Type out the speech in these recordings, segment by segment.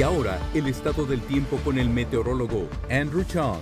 Y ahora, el estado del tiempo con el meteorólogo Andrew Chong.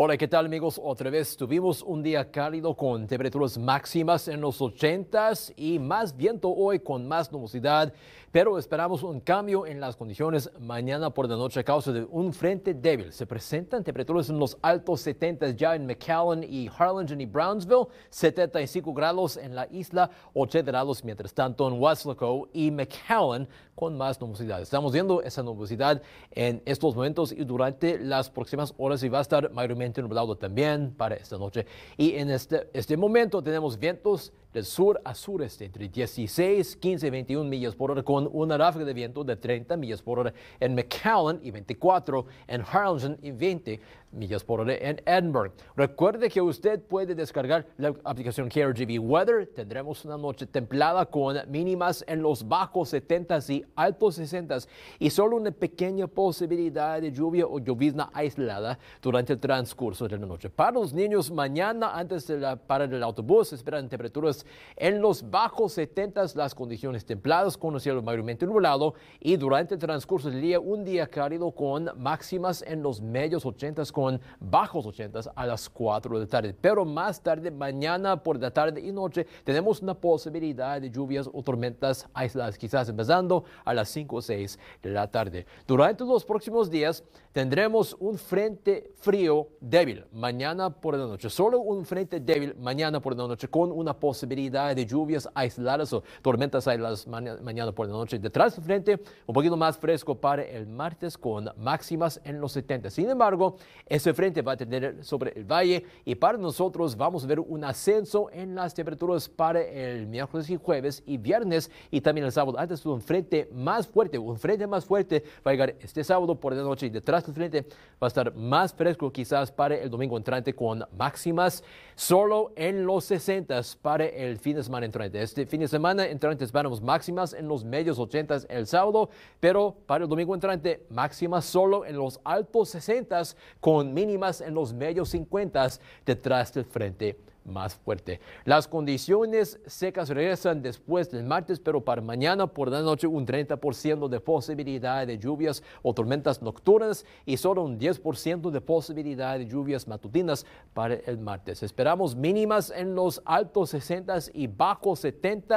Hola, ¿qué tal amigos? Otra vez tuvimos un día cálido con temperaturas máximas en los 80s y más viento hoy con más nubosidad, pero esperamos un cambio en las condiciones mañana por la noche a causa de un frente débil. Se presentan temperaturas en los altos 70s ya en McAllen y Harlingen y Brownsville, 75 grados en la isla, 80 grados mientras tanto en Waslaco y McAllen con más nubosidad. Estamos viendo esa nubosidad en estos momentos y durante las próximas horas y va a estar mayormente un también para esta noche. Y en este, este momento tenemos vientos sur a sureste entre 16, 15 y 21 millas por hora con una ráfaga de viento de 30 millas por hora en McAllen y 24 en Harlingen y 20 millas por hora en Edinburgh. Recuerde que usted puede descargar la aplicación KRGB Weather. Tendremos una noche templada con mínimas en los bajos 70 y altos 60 y solo una pequeña posibilidad de lluvia o llovizna aislada durante el transcurso de la noche. Para los niños, mañana antes de la parada del autobús esperan temperaturas en los bajos setentas, las condiciones templadas con el cielo mayormente nublado y durante el transcurso del día un día cálido con máximas en los medios ochentas con bajos 80 a las 4 de la tarde. Pero más tarde, mañana por la tarde y noche, tenemos una posibilidad de lluvias o tormentas aisladas, quizás empezando a las 5 o 6 de la tarde. Durante los próximos días tendremos un frente frío débil mañana por la noche, solo un frente débil mañana por la noche con una posibilidad de lluvias aisladas o tormentas aisladas mañana por la noche. Detrás del frente, un poquito más fresco para el martes con máximas en los 70. Sin embargo, ese frente va a tener sobre el valle y para nosotros vamos a ver un ascenso en las temperaturas para el miércoles y jueves y viernes y también el sábado. Antes un frente más fuerte, un frente más fuerte va a llegar este sábado por la noche y detrás del frente va a estar más fresco quizás para el domingo entrante con máximas solo en los 60 para el el fin de semana entrante. Este fin de semana entrante esperamos máximas en los medios 80 el sábado, pero para el domingo entrante máximas solo en los altos 60 con mínimas en los medios 50 detrás del frente más fuerte. Las condiciones secas regresan después del martes, pero para mañana por la noche un 30% de posibilidad de lluvias o tormentas nocturnas y solo un 10% de posibilidad de lluvias matutinas para el martes. Esperamos mínimas en los altos 60 y bajos 70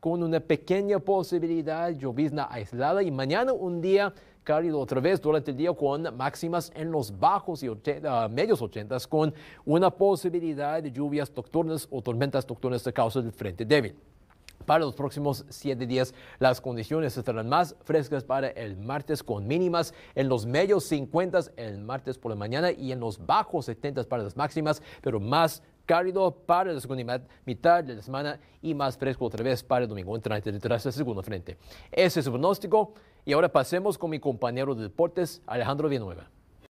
con una pequeña posibilidad de llovizna aislada y mañana un día cálido otra vez durante el día con máximas en los bajos y ah, medios ochentas con una posibilidad de lluvias nocturnas o tormentas nocturnas de causa del frente débil. Para los próximos siete días, las condiciones estarán más frescas para el martes, con mínimas en los medios 50 el martes por la mañana y en los bajos 70 para las máximas, pero más cálido para la segunda mitad de la semana y más fresco otra vez para el domingo entrante detrás del segundo frente. Ese es su pronóstico y ahora pasemos con mi compañero de deportes, Alejandro Villanueva.